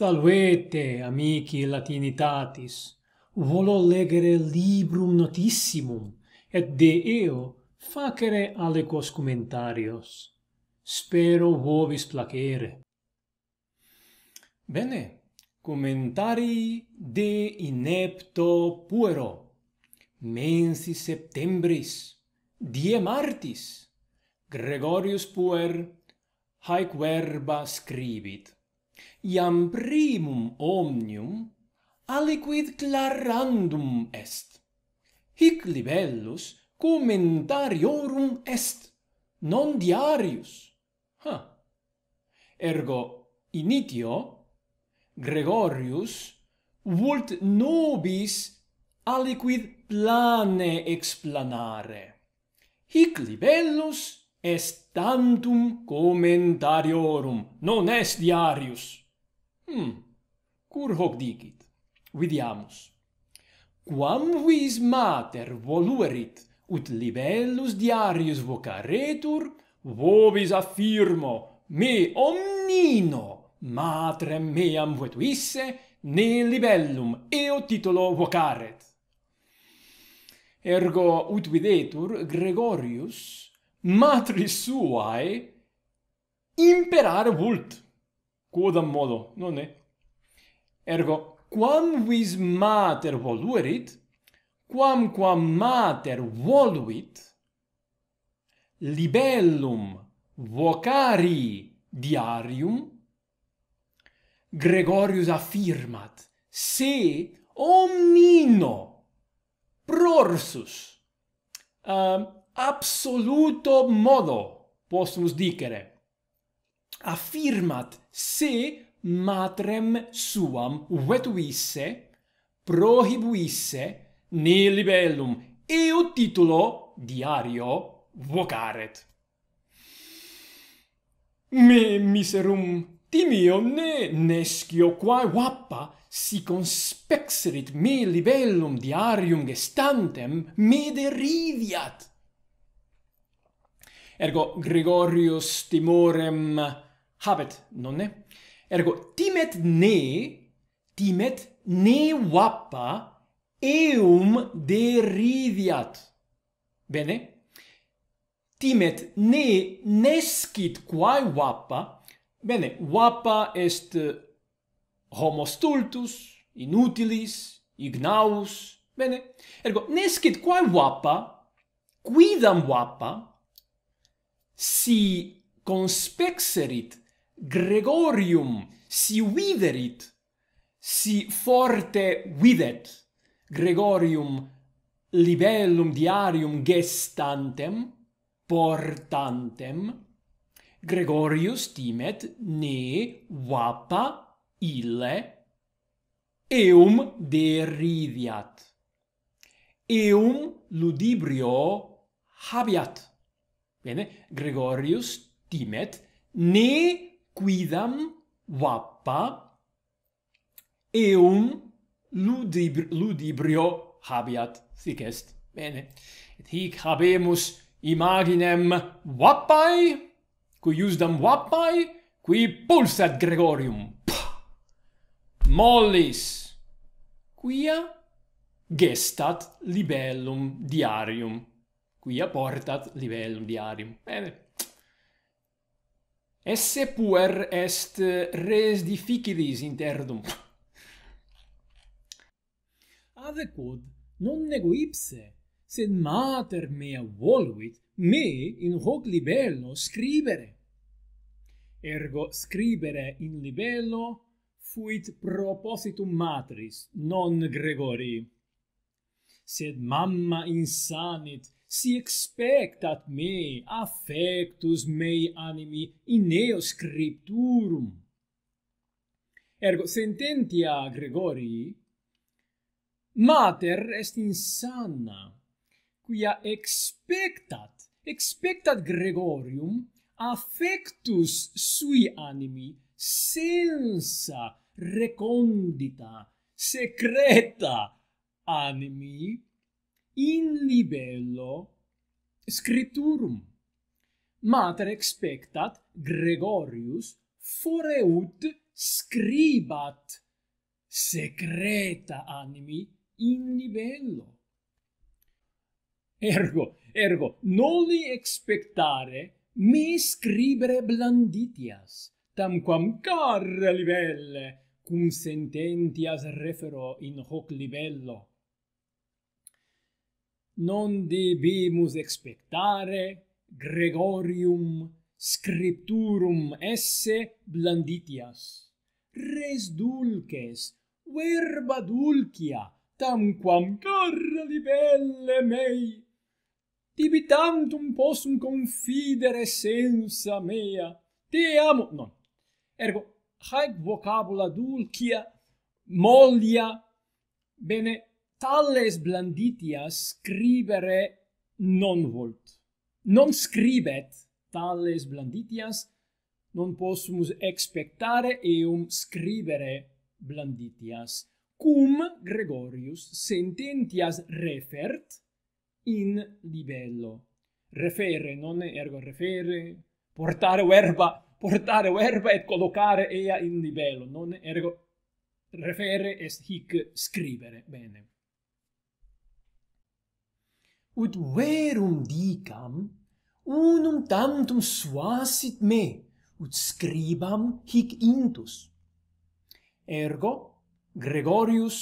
Salvete, amici latinitatis, volo legere librum notissimum, et de eo facere alecos commentarios. Spero vovis placere. Bene, commentari de inepto puero, mensi septembris, die martis, Gregorius puer, haec verba scribit iam primum omnium aliquid clarandum est hic libellus commentariorum est non diarius ha ergo initio gregorius vult nobis aliquid plane explanare hic libellus est tantum commentariorum, non est diarius. Hmm, cur hoc dicit? Vidiamus. Quam vis mater voluerit, ut libellus diarius vocaretur, vobis affirmo, me omnino matrem meam vetuisse, ne libellum eo titolo vocaret. Ergo ut videtur Gregorius, matris suae imperare vult. Quodam modo, non è? Ergo, quam vis mater voluerit, quam quam mater voluit, libellum vocari diarium, Gregorius affirmat, se omnino prorsus, ehm, absoluto modo, possumus dicere, affirmat se matrem suam vetuisse, prohibuisse, ne libellum, eo titulo diario vocaret. Me miserum timio ne nescio quae guappa si conspexerit me libellum diarium gestantem me deriviat ergo Gregorius timorem habet nonne ergo timet ne timet ne wappa eum deridiat bene timet ne nescit quae wappa bene wappa est eh, homo stultus inutilis ignaus bene ergo nescit quae wappa quidam wappa si conspexerit Gregorium si viderit si forte videt Gregorium libellum diarium gestantem portantem Gregorius timet ne vapa ille eum deridiat eum ludibrio habiat Bene, Gregorius timet ne quidam vappa eum ludibrio habiat sic est. Bene. Et hic habemus imaginem vappae qui usdam vappae qui pulsat Gregorium. Mollis quia gestat libellum diarium qui portat livellum diarium. Bene. Esse puer est res difficilis interdum. Ave quod non nego ipse, sed mater mea voluit me in hoc libello scribere. Ergo scribere in libello fuit propositum matris, non Gregori. Sed mamma insanit, si expectat me, affectus mei animi, in eo scripturum. Ergo, sententia Gregorii, mater est insanna, quia expectat, expectat Gregorium, affectus sui animi, sensa recondita, secreta animi, in libello scripturum. Mater expectat Gregorius foreut scribat secreta animi in libello. Ergo, ergo, noli expectare me scribere blanditias, tamquam carre libelle, cum sententias refero in hoc libello non debimus expectare Gregorium scripturum esse blanditias. Res dulces, verba dulcia, tamquam carra libelle mei, tibi tantum possum confidere sensa mea, te amo, non, ergo, haec vocabula dulcia, molia, bene, tales blanditias scribere non volt. Non scribet tales blanditias, non possumus expectare eum scribere blanditias, cum Gregorius sententias refert in libello. Refere, non ergo refere, portare verba, portare verba et collocare ea in libello, non ergo refere est hic scribere, bene ut verum dicam unum tantum suasit me ut scribam hic intus ergo gregorius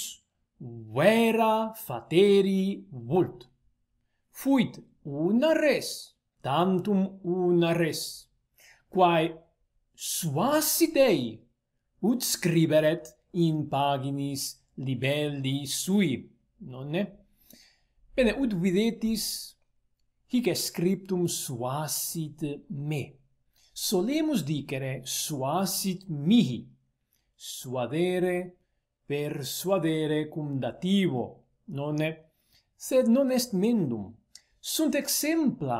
vera fateri vult fuit una res tantum una res quae suasit ei ut scriberet in paginis libelli sui nonne Bene, ut videtis hic est scriptum suasit me. Solemus dicere suasit mihi, suadere, persuadere cum dativo, non Sed non est mendum. Sunt exempla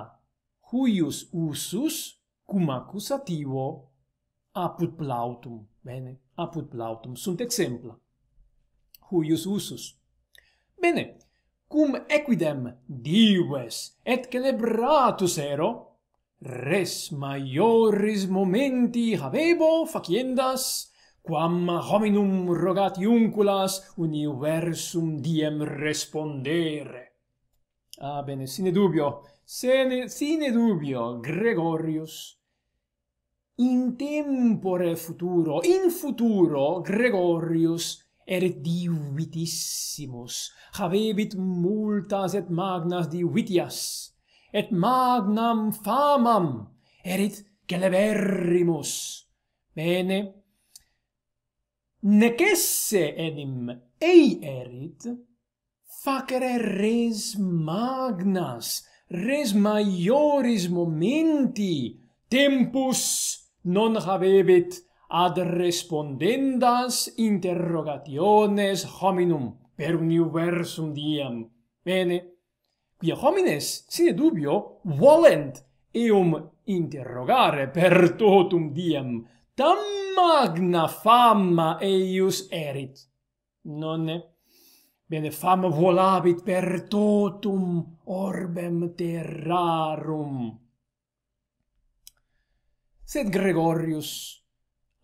huius usus cum accusativo apud plautum. Bene, apud plautum, sunt exempla huius usus. Bene, cum equidem dives et celebratus ero res maioris momenti habebo faciendas quam hominum rogati unculas universum diem respondere ah bene sine dubio sine sine dubio gregorius in tempore futuro in futuro gregorius Erit divitissimus, habebit multas et magnas divitias, et magnam famam erit celeberrimus. Bene, nec esse enim ei erit, facere res magnas, res maioris momenti, tempus non habebit, ad respondendas interrogationes hominum per universum diem. Bene, quia homines, sine dubio, volent eum interrogare per totum diem, tam magna fama eius erit. Nonne, bene, fama volabit per totum orbem terrarum. Sed Gregorius,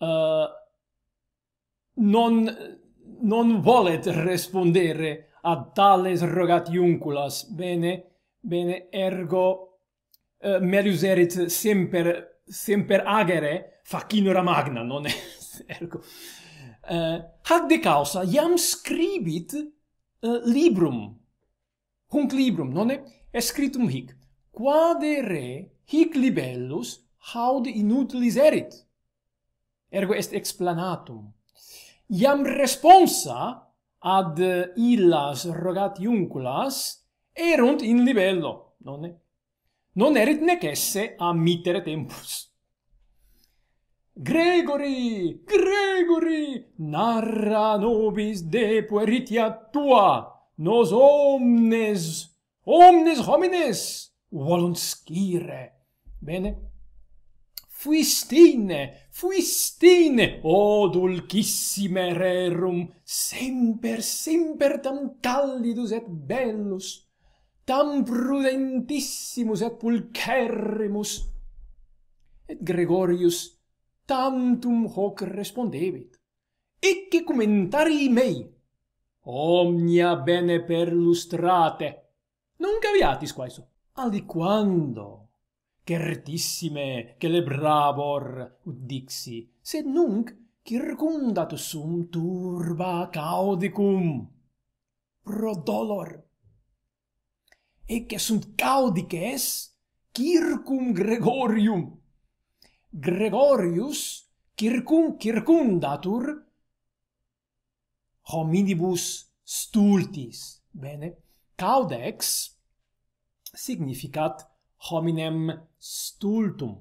Eh, non non volet respondere ad tales iunculas. bene bene ergo uh, melius erit semper semper agere facinora magna non est, ergo uh, hac de causa iam scribit uh, librum cum librum non est, est scriptum hic quade re hic libellus haud inutilis erit ergo est explanatum. Iam responsa ad illas rogat iunculas erunt in libello, nonne? Non erit nec esse a mittere tempus. Gregory, Gregory, narra nobis de pueritia tua, nos omnes, omnes homines, volunt scire. Bene? fuistine, fuistine, o dulcissime rerum, semper, semper tam callidus et bellus, tam prudentissimus et pulcherrimus. Et Gregorius tantum hoc respondebit, ecce commentari mei, omnia bene perlustrate, nunc aviatis quaeso, aliquando, certissime celebrabor ut dixi sed nunc circundat sum turba caudicum pro dolor ecce sunt caudices circum gregorium gregorius circum circundatur hominibus stultis bene caudex significat hominem stultum.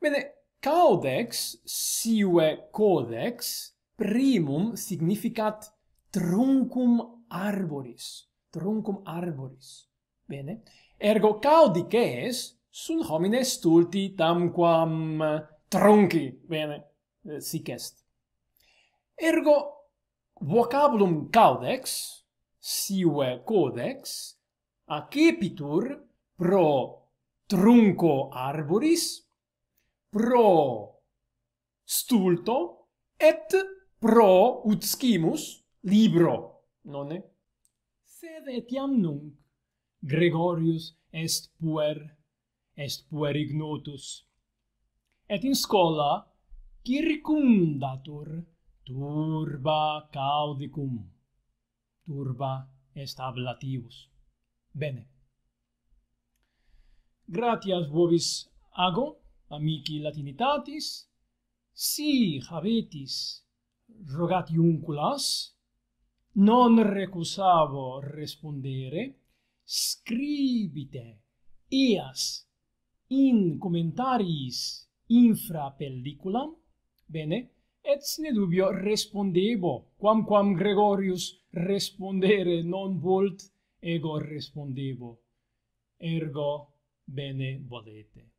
Bene, caudex, siue codex, primum significat truncum arboris, truncum arboris. Bene, ergo caudices sunt homines stulti tamquam trunci. Bene, eh, sic est. Ergo vocabulum caudex, siue codex, acepitur pro trunco arboris pro stulto et pro ut scimus libro nonne sed etiam nunc gregorius est puer est puer ignotus et in scola circundatur turba caudicum turba est ablativus bene gratias vobis ago amici latinitatis si habetis rogati unculas non recusavo respondere scribite ias in commentaris infra pellicula bene et sine dubio respondebo quamquam gregorius respondere non volt ego respondebo ergo bene volete.